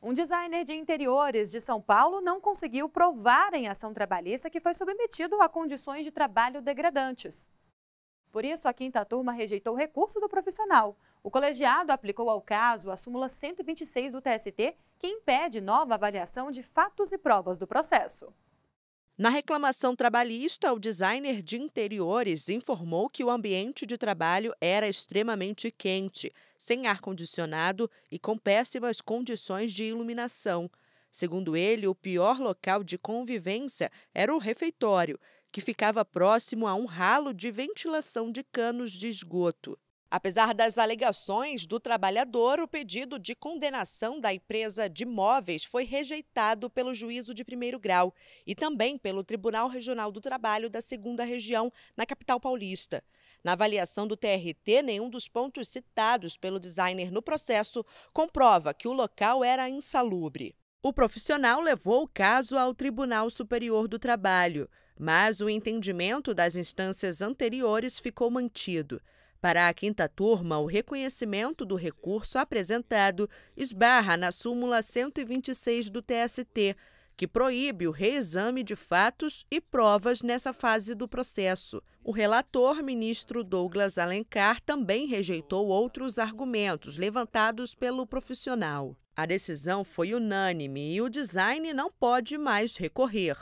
Um designer de interiores de São Paulo não conseguiu provar em ação trabalhista que foi submetido a condições de trabalho degradantes. Por isso, a quinta turma rejeitou o recurso do profissional. O colegiado aplicou ao caso a súmula 126 do TST, que impede nova avaliação de fatos e provas do processo. Na reclamação trabalhista, o designer de interiores informou que o ambiente de trabalho era extremamente quente, sem ar-condicionado e com péssimas condições de iluminação. Segundo ele, o pior local de convivência era o refeitório, que ficava próximo a um ralo de ventilação de canos de esgoto. Apesar das alegações do trabalhador, o pedido de condenação da empresa de móveis foi rejeitado pelo juízo de primeiro grau e também pelo Tribunal Regional do Trabalho da Segunda Região, na capital paulista. Na avaliação do TRT, nenhum dos pontos citados pelo designer no processo comprova que o local era insalubre. O profissional levou o caso ao Tribunal Superior do Trabalho, mas o entendimento das instâncias anteriores ficou mantido. Para a quinta turma, o reconhecimento do recurso apresentado esbarra na súmula 126 do TST, que proíbe o reexame de fatos e provas nessa fase do processo. O relator, ministro Douglas Alencar, também rejeitou outros argumentos levantados pelo profissional. A decisão foi unânime e o design não pode mais recorrer.